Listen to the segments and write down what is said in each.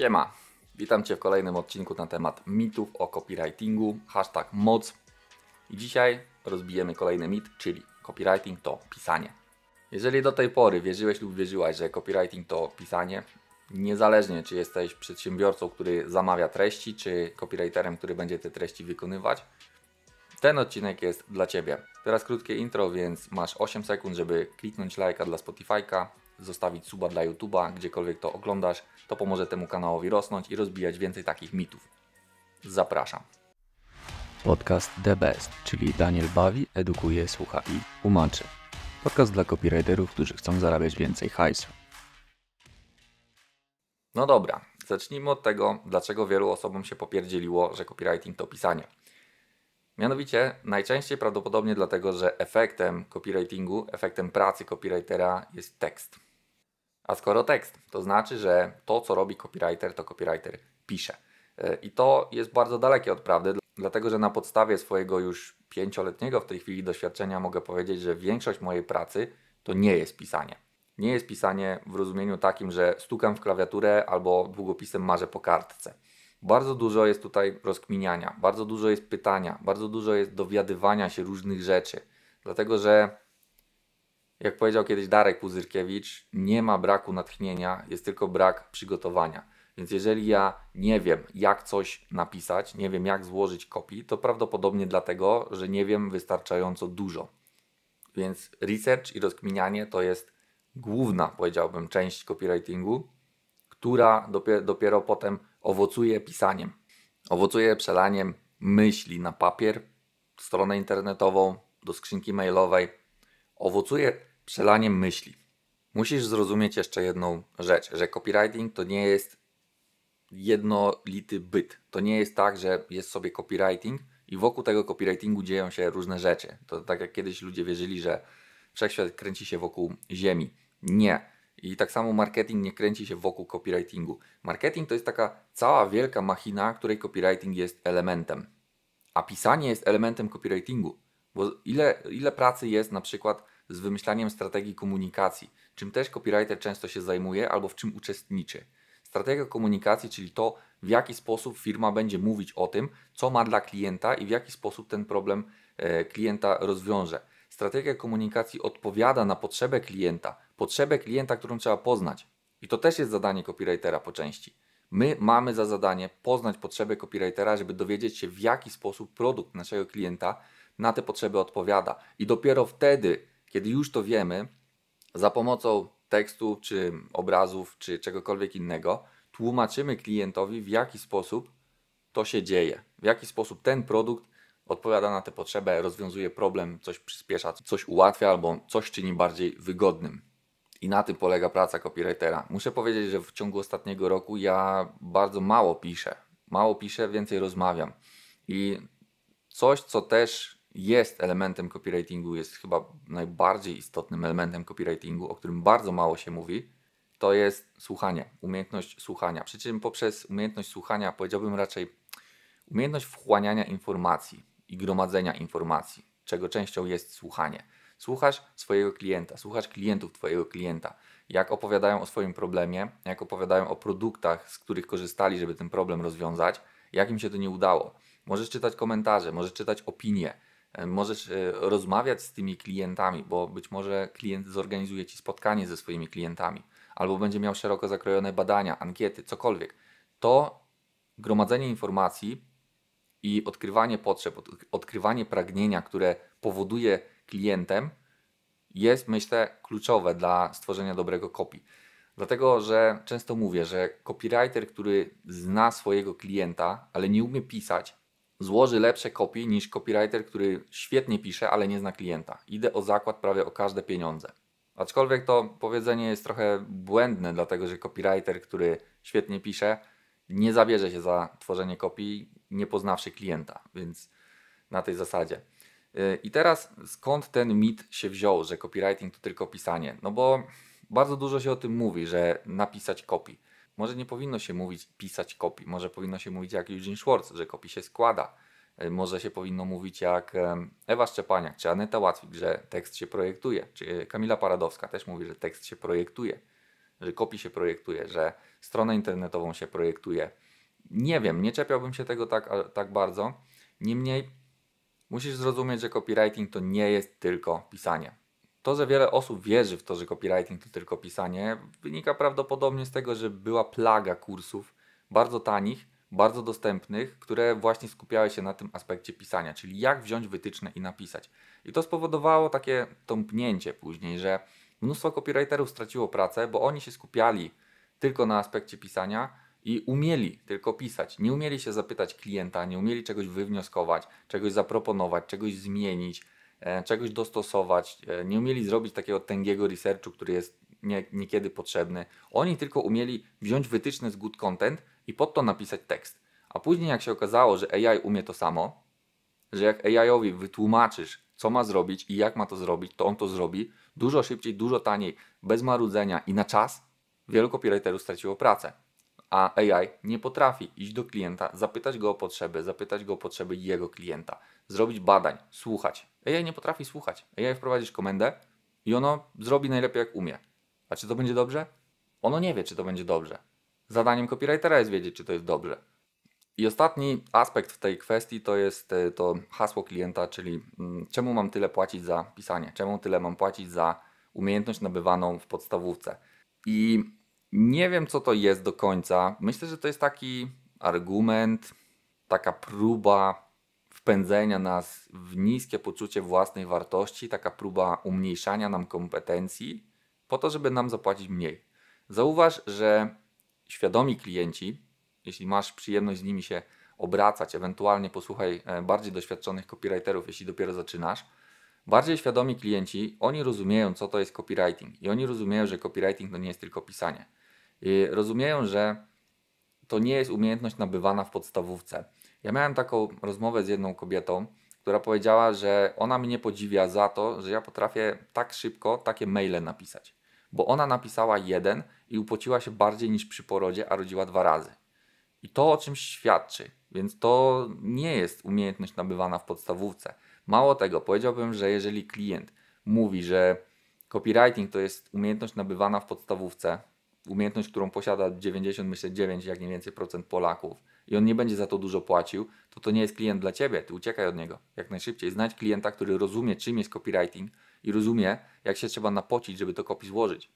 Siema, witam Cię w kolejnym odcinku na temat mitów o copywritingu, hashtag moc. I dzisiaj rozbijemy kolejny mit, czyli copywriting to pisanie. Jeżeli do tej pory wierzyłeś lub wierzyłaś, że copywriting to pisanie, niezależnie czy jesteś przedsiębiorcą, który zamawia treści, czy copywriterem, który będzie te treści wykonywać, ten odcinek jest dla Ciebie. Teraz krótkie intro, więc masz 8 sekund, żeby kliknąć lajka dla Spotify'ka, zostawić suba dla YouTube'a, gdziekolwiek to oglądasz. To pomoże temu kanałowi rosnąć i rozbijać więcej takich mitów. Zapraszam. Podcast The Best, czyli Daniel bawi, edukuje, słucha i tłumaczy. Podcast dla copywriterów, którzy chcą zarabiać więcej hajsu. No dobra, zacznijmy od tego, dlaczego wielu osobom się popierdzieliło, że copywriting to pisanie. Mianowicie najczęściej prawdopodobnie dlatego, że efektem copywritingu, efektem pracy copywritera jest tekst. A skoro tekst, to znaczy, że to, co robi copywriter, to copywriter pisze. E, I to jest bardzo dalekie od prawdy, dlatego że na podstawie swojego już pięcioletniego w tej chwili doświadczenia mogę powiedzieć, że większość mojej pracy to nie jest pisanie. Nie jest pisanie w rozumieniu takim, że stukam w klawiaturę albo długopisem marzę po kartce. Bardzo dużo jest tutaj rozkminiania, bardzo dużo jest pytania, bardzo dużo jest dowiadywania się różnych rzeczy, dlatego że jak powiedział kiedyś Darek Puzyrkiewicz, nie ma braku natchnienia, jest tylko brak przygotowania. Więc jeżeli ja nie wiem, jak coś napisać, nie wiem, jak złożyć kopii, to prawdopodobnie dlatego, że nie wiem wystarczająco dużo. Więc research i rozkminianie to jest główna, powiedziałbym, część copywritingu, która dopiero, dopiero potem owocuje pisaniem. Owocuje przelaniem myśli na papier, stronę internetową, do skrzynki mailowej. Owocuje przelaniem myśli. Musisz zrozumieć jeszcze jedną rzecz, że copywriting to nie jest jednolity byt. To nie jest tak, że jest sobie copywriting i wokół tego copywritingu dzieją się różne rzeczy. To tak jak kiedyś ludzie wierzyli, że wszechświat kręci się wokół ziemi. Nie. I tak samo marketing nie kręci się wokół copywritingu. Marketing to jest taka cała wielka machina, której copywriting jest elementem. A pisanie jest elementem copywritingu. Bo ile, ile pracy jest na przykład z wymyślaniem strategii komunikacji, czym też copywriter często się zajmuje albo w czym uczestniczy. Strategia komunikacji, czyli to, w jaki sposób firma będzie mówić o tym, co ma dla klienta i w jaki sposób ten problem e, klienta rozwiąże. Strategia komunikacji odpowiada na potrzebę klienta, potrzebę klienta, którą trzeba poznać. I to też jest zadanie copywritera po części. My mamy za zadanie poznać potrzeby copywritera, żeby dowiedzieć się, w jaki sposób produkt naszego klienta na te potrzeby odpowiada. I dopiero wtedy kiedy już to wiemy, za pomocą tekstu, czy obrazów, czy czegokolwiek innego, tłumaczymy klientowi, w jaki sposób to się dzieje, w jaki sposób ten produkt odpowiada na tę potrzebę, rozwiązuje problem, coś przyspiesza, coś ułatwia albo coś czyni bardziej wygodnym. I na tym polega praca copywritera. Muszę powiedzieć, że w ciągu ostatniego roku ja bardzo mało piszę. Mało piszę, więcej rozmawiam. I coś, co też jest elementem copywritingu, jest chyba najbardziej istotnym elementem copywritingu, o którym bardzo mało się mówi, to jest słuchanie, umiejętność słuchania. Przy czym poprzez umiejętność słuchania powiedziałbym raczej umiejętność wchłaniania informacji i gromadzenia informacji, czego częścią jest słuchanie. Słuchasz swojego klienta, słuchasz klientów Twojego klienta, jak opowiadają o swoim problemie, jak opowiadają o produktach, z których korzystali, żeby ten problem rozwiązać, jak im się to nie udało. Możesz czytać komentarze, możesz czytać opinie, E, możesz e, rozmawiać z tymi klientami, bo być może klient zorganizuje ci spotkanie ze swoimi klientami, albo będzie miał szeroko zakrojone badania, ankiety, cokolwiek. To gromadzenie informacji i odkrywanie potrzeb, odkrywanie pragnienia, które powoduje klientem, jest myślę kluczowe dla stworzenia dobrego kopii. Dlatego, że często mówię, że copywriter, który zna swojego klienta, ale nie umie pisać, złoży lepsze kopie niż copywriter, który świetnie pisze, ale nie zna klienta. Idę o zakład prawie o każde pieniądze. Aczkolwiek to powiedzenie jest trochę błędne, dlatego że copywriter, który świetnie pisze, nie zabierze się za tworzenie kopii, nie poznawszy klienta, więc na tej zasadzie. Y, I teraz skąd ten mit się wziął, że copywriting to tylko pisanie? No bo bardzo dużo się o tym mówi, że napisać kopii. Może nie powinno się mówić pisać kopii, może powinno się mówić jak Eugene Schwartz, że kopii się składa. E, może się powinno mówić jak e, Ewa Szczepaniak czy Aneta Łatwik, że tekst się projektuje. Czy e, Kamila Paradowska też mówi, że tekst się projektuje, że kopii się projektuje, że stronę internetową się projektuje. Nie wiem, nie czepiałbym się tego tak, tak bardzo. Niemniej musisz zrozumieć, że copywriting to nie jest tylko pisanie. To, że wiele osób wierzy w to, że copywriting to tylko pisanie, wynika prawdopodobnie z tego, że była plaga kursów bardzo tanich, bardzo dostępnych, które właśnie skupiały się na tym aspekcie pisania, czyli jak wziąć wytyczne i napisać. I to spowodowało takie tąpnięcie później, że mnóstwo copywriterów straciło pracę, bo oni się skupiali tylko na aspekcie pisania i umieli tylko pisać. Nie umieli się zapytać klienta, nie umieli czegoś wywnioskować, czegoś zaproponować, czegoś zmienić E, czegoś dostosować, e, nie umieli zrobić takiego tęgiego researchu, który jest nie, niekiedy potrzebny. Oni tylko umieli wziąć wytyczne z good content i pod to napisać tekst. A później jak się okazało, że AI umie to samo, że jak AI-owi wytłumaczysz, co ma zrobić i jak ma to zrobić, to on to zrobi dużo szybciej, dużo taniej, bez marudzenia i na czas, wielu copywriterów straciło pracę a AI nie potrafi iść do klienta, zapytać go o potrzeby, zapytać go o potrzeby jego klienta, zrobić badań, słuchać. AI nie potrafi słuchać. AI wprowadzisz komendę i ono zrobi najlepiej jak umie. A czy to będzie dobrze? Ono nie wie, czy to będzie dobrze. Zadaniem copywritera jest wiedzieć, czy to jest dobrze. I ostatni aspekt w tej kwestii to jest e, to hasło klienta, czyli mm, czemu mam tyle płacić za pisanie, czemu tyle mam płacić za umiejętność nabywaną w podstawówce. I nie wiem, co to jest do końca. Myślę, że to jest taki argument, taka próba wpędzenia nas w niskie poczucie własnej wartości, taka próba umniejszania nam kompetencji, po to, żeby nam zapłacić mniej. Zauważ, że świadomi klienci, jeśli masz przyjemność z nimi się obracać, ewentualnie posłuchaj e, bardziej doświadczonych copywriterów, jeśli dopiero zaczynasz. Bardziej świadomi klienci, oni rozumieją, co to jest copywriting i oni rozumieją, że copywriting to nie jest tylko pisanie rozumieją, że to nie jest umiejętność nabywana w podstawówce. Ja miałem taką rozmowę z jedną kobietą, która powiedziała, że ona mnie podziwia za to, że ja potrafię tak szybko takie maile napisać. Bo ona napisała jeden i upociła się bardziej niż przy porodzie, a rodziła dwa razy. I to o czymś świadczy, więc to nie jest umiejętność nabywana w podstawówce. Mało tego, powiedziałbym, że jeżeli klient mówi, że copywriting to jest umiejętność nabywana w podstawówce, umiejętność, którą posiada 90, myślę 9, jak nie więcej procent Polaków i on nie będzie za to dużo płacił, to to nie jest klient dla Ciebie, Ty uciekaj od niego jak najszybciej. Znajdź klienta, który rozumie czym jest copywriting i rozumie jak się trzeba napocić, żeby to kopi złożyć.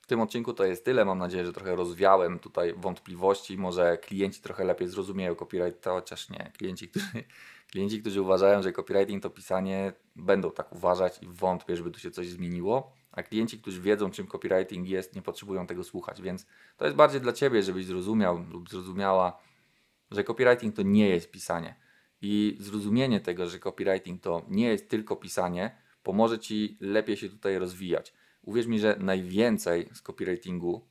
W tym odcinku to jest tyle, mam nadzieję, że trochę rozwiałem tutaj wątpliwości, może klienci trochę lepiej zrozumieją copyright, to chociaż nie, klienci, którzy, klienci, którzy uważają, że copywriting to pisanie, będą tak uważać i wątpię, żeby tu się coś zmieniło. A klienci, którzy wiedzą, czym copywriting jest, nie potrzebują tego słuchać, więc to jest bardziej dla ciebie, żebyś zrozumiał lub zrozumiała, że copywriting to nie jest pisanie. I zrozumienie tego, że copywriting to nie jest tylko pisanie, pomoże ci lepiej się tutaj rozwijać. Uwierz mi, że najwięcej z copywritingu,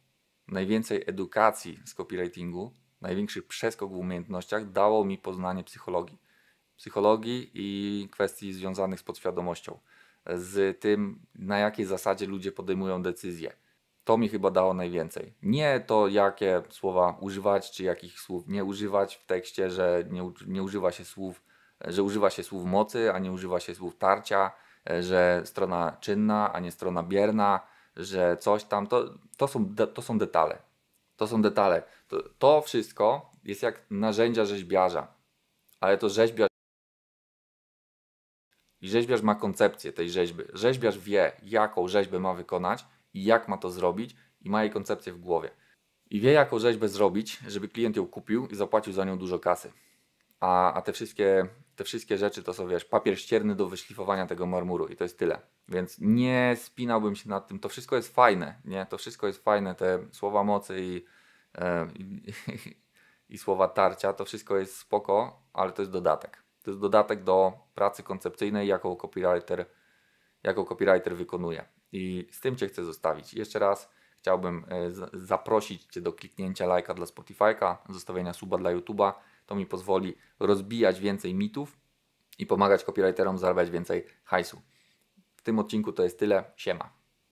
najwięcej edukacji z copywritingu, największy przeskok w umiejętnościach dało mi poznanie psychologii. Psychologii i kwestii związanych z podświadomością z tym, na jakiej zasadzie ludzie podejmują decyzje. To mi chyba dało najwięcej. Nie to, jakie słowa używać, czy jakich słów nie używać w tekście, że nie, nie używa się słów, że używa się słów mocy, a nie używa się słów tarcia, że strona czynna, a nie strona bierna, że coś tam. To, to, są, to są detale. To są detale. To, to wszystko jest jak narzędzia rzeźbiarza, ale to rzeźbiarz i rzeźbiarz ma koncepcję tej rzeźby. Rzeźbiarz wie, jaką rzeźbę ma wykonać i jak ma to zrobić, i ma jej koncepcję w głowie. I wie, jaką rzeźbę zrobić, żeby klient ją kupił i zapłacił za nią dużo kasy. A, a te, wszystkie, te wszystkie rzeczy to są, wiesz, papier ścierny do wyszlifowania tego marmuru i to jest tyle. Więc nie spinałbym się nad tym. To wszystko jest fajne, nie? To wszystko jest fajne, te słowa mocy i, e, i, i słowa tarcia, to wszystko jest spoko, ale to jest dodatek. To jest dodatek do pracy koncepcyjnej, jaką copywriter, jaką copywriter wykonuje. I z tym Cię chcę zostawić. Jeszcze raz chciałbym e, zaprosić Cię do kliknięcia lajka dla Spotify'ka, zostawienia suba dla YouTube'a. To mi pozwoli rozbijać więcej mitów i pomagać copywriterom zarabiać więcej hajsu. W tym odcinku to jest tyle. Siema.